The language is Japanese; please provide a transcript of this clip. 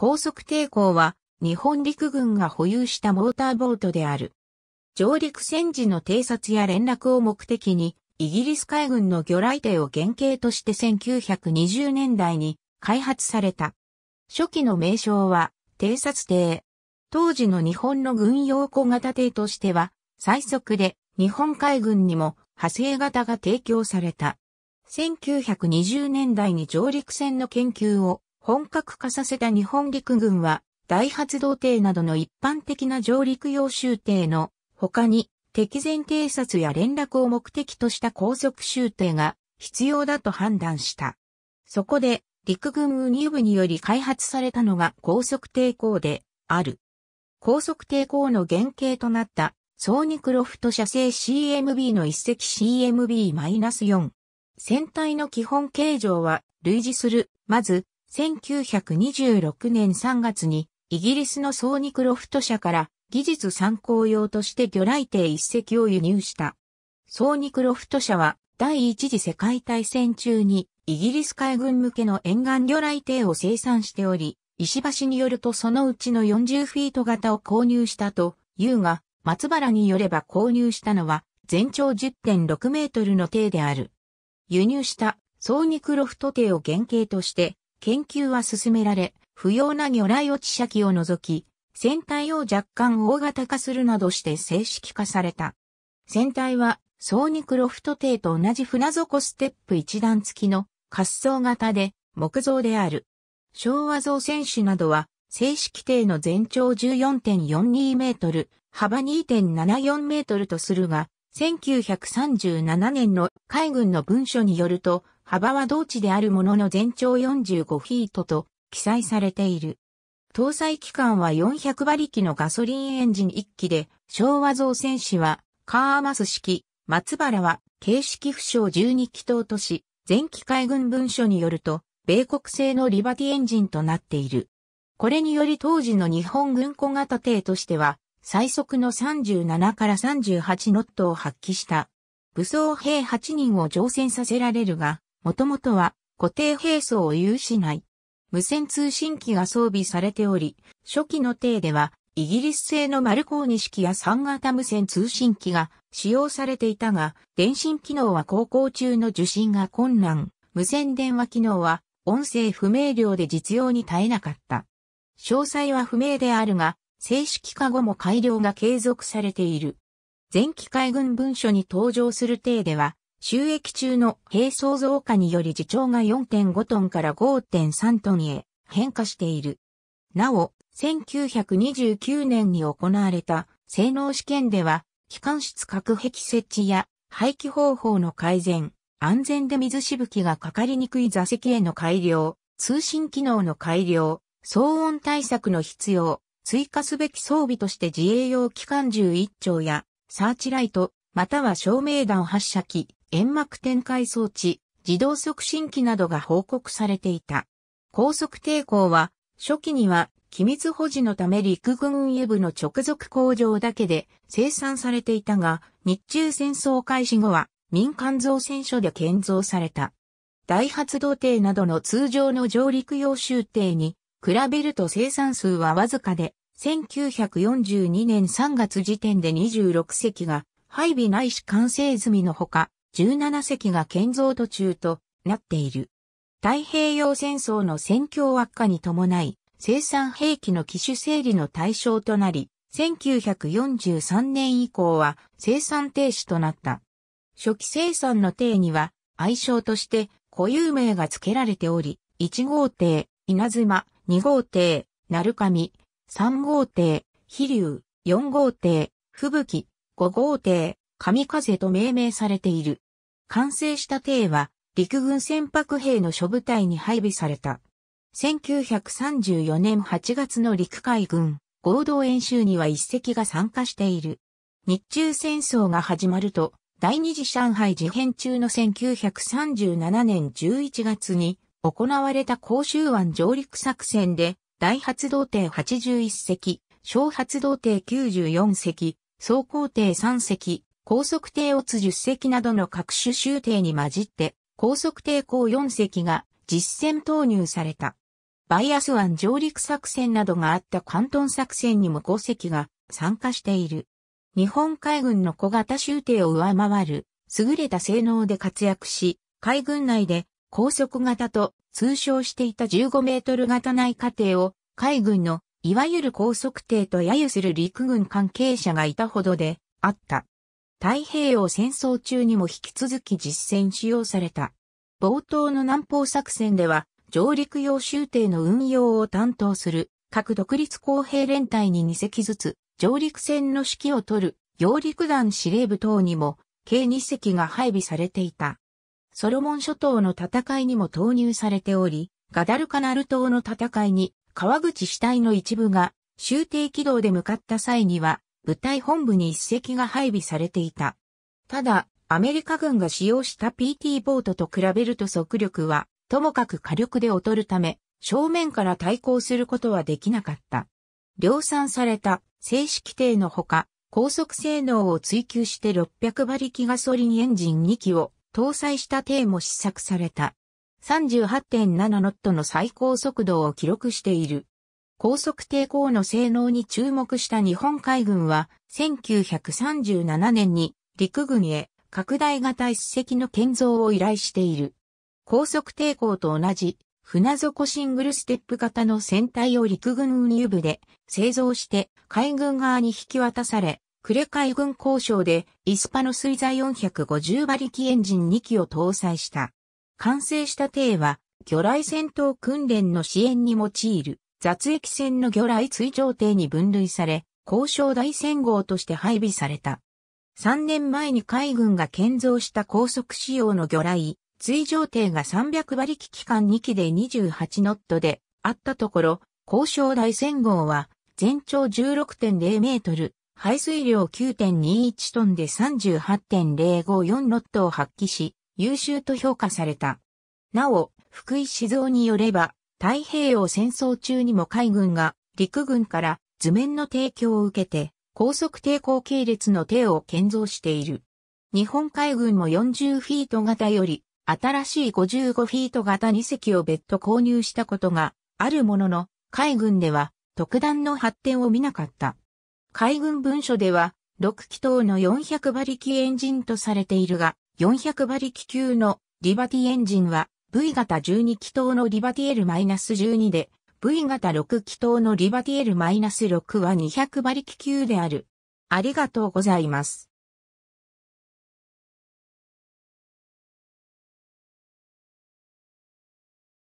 高速抵抗は日本陸軍が保有したモーターボートである。上陸戦時の偵察や連絡を目的に、イギリス海軍の魚雷艇を原型として1920年代に開発された。初期の名称は偵察艇。当時の日本の軍用小型艇としては最速で日本海軍にも派生型が提供された。1920年代に上陸船の研究を本格化させた日本陸軍は、大発動艇などの一般的な上陸用襲艇の他に敵前偵察や連絡を目的とした高速襲艇が必要だと判断した。そこで陸軍運輸部により開発されたのが高速抵抗である。高速抵抗の原型となったソーニクロフト社製 CMB の一隻 CMB-4。船体の基本形状は類似する。まず、1926年3月にイギリスのソーニクロフト社から技術参考用として魚雷艇一隻を輸入した。ソーニクロフト社は第一次世界大戦中にイギリス海軍向けの沿岸魚雷艇を生産しており、石橋によるとそのうちの40フィート型を購入したというが、松原によれば購入したのは全長10.6メートルの艇である。輸入したソーニクロフト艇を原型として研究は進められ、不要な魚雷落ち射器を除き、船体を若干大型化するなどして正式化された。船体は、ソーニクロフト艇と同じ船底ステップ一段付きの滑走型で木造である。昭和造船士などは、正式艇の全長14.42メートル、幅2.74メートルとするが、1937年の海軍の文書によると、幅は同値であるものの全長45フィートと記載されている。搭載機関は400馬力のガソリンエンジン1機で、昭和造船士はカーマス式、松原は形式不詳12気筒とし、前期海軍文書によると、米国製のリバティエンジンとなっている。これにより当時の日本軍小型艇としては、最速の37から38ノットを発揮した。武装兵8人を乗船させられるが、もともとは固定兵装を有しない。無線通信機が装備されており、初期の艇ではイギリス製のマルコーニ式や3型無線通信機が使用されていたが、電信機能は航行中の受信が困難。無線電話機能は音声不明瞭で実用に耐えなかった。詳細は不明であるが、正式化後も改良が継続されている。前期海軍文書に登場する艇では、収益中の並走増加により自重が4.5トンから5.3トンへ変化している。なお、1929年に行われた性能試験では、機関室隔壁設置や排気方法の改善、安全で水しぶきがかかりにくい座席への改良、通信機能の改良、騒音対策の必要、追加すべき装備として自衛用機関銃1丁や、サーチライト、または照明弾発射機、煙幕展開装置、自動促進機などが報告されていた。高速抵抗は、初期には機密保持のため陸軍輸部の直属工場だけで生産されていたが、日中戦争開始後は民間造船所で建造された。大発動艇などの通常の上陸用集艇に比べると生産数はわずかで、1942年3月時点で26隻が配備ないし完成済みのほか、17隻が建造途中となっている。太平洋戦争の戦況悪化に伴い、生産兵器の機種整理の対象となり、1943年以降は生産停止となった。初期生産の定には愛称として固有名が付けられており、1号艇、稲妻、2号艇、鳴上、3号艇、飛竜、4号艇、吹雪、5号艇、神風と命名されている。完成した艇は陸軍船舶兵の諸部隊に配備された。1934年8月の陸海軍合同演習には一隻が参加している。日中戦争が始まると、第二次上海事変中の1937年11月に行われた甲州湾上陸作戦で、大発動艇81隻、小発動艇94隻、総工艇3隻、高速艇オツ10隻などの各種集艇に混じって、高速艇高4隻が実戦投入された。バイアス湾上陸作戦などがあった関東作戦にも5隻が参加している。日本海軍の小型集艇を上回る優れた性能で活躍し、海軍内で高速型と通称していた15メートル型内過程を海軍のいわゆる高速艇と揶揄する陸軍関係者がいたほどであった。太平洋戦争中にも引き続き実践使用された。冒頭の南方作戦では、上陸用終艇の運用を担当する各独立公平連隊に2隻ずつ上陸船の指揮を取る揚陸団司令部等にも計2隻が配備されていた。ソロモン諸島の戦いにも投入されており、ガダルカナル島の戦いに川口死体の一部が終艇軌道で向かった際には部隊本部に一隻が配備されていた。ただ、アメリカ軍が使用した PT ボートと比べると速力は、ともかく火力で劣るため、正面から対抗することはできなかった。量産された静止規定のほか、高速性能を追求して600馬力ガソリンエンジン2機を搭載した艇も試作された。38.7ノットの最高速度を記録している。高速抵抗の性能に注目した日本海軍は、1937年に陸軍へ拡大型一隻の建造を依頼している。高速抵抗と同じ船底シングルステップ型の船体を陸軍運輸部で製造して海軍側に引き渡され、呉海軍交渉でイスパの水座450馬力エンジン2機を搭載した。完成した艇は魚雷戦闘訓練の支援に用いる。雑液船の魚雷追上艇に分類され、交渉大戦号として配備された。3年前に海軍が建造した高速仕様の魚雷、追上艇が300馬力機関2機で28ノットであったところ、交渉大戦号は全長16.0メートル、排水量9.21トンで38.054ノットを発揮し、優秀と評価された。なお、福井静雄によれば、太平洋戦争中にも海軍が陸軍から図面の提供を受けて高速抵抗系列の艇を建造している。日本海軍も40フィート型より新しい55フィート型2隻を別途購入したことがあるものの海軍では特段の発展を見なかった。海軍文書では6気筒の400馬力エンジンとされているが400馬力級のリバティエンジンは V 型12気筒のリバティエル -12 で、V 型6気筒のリバティエル -6 は200馬力級である。ありがとうございます。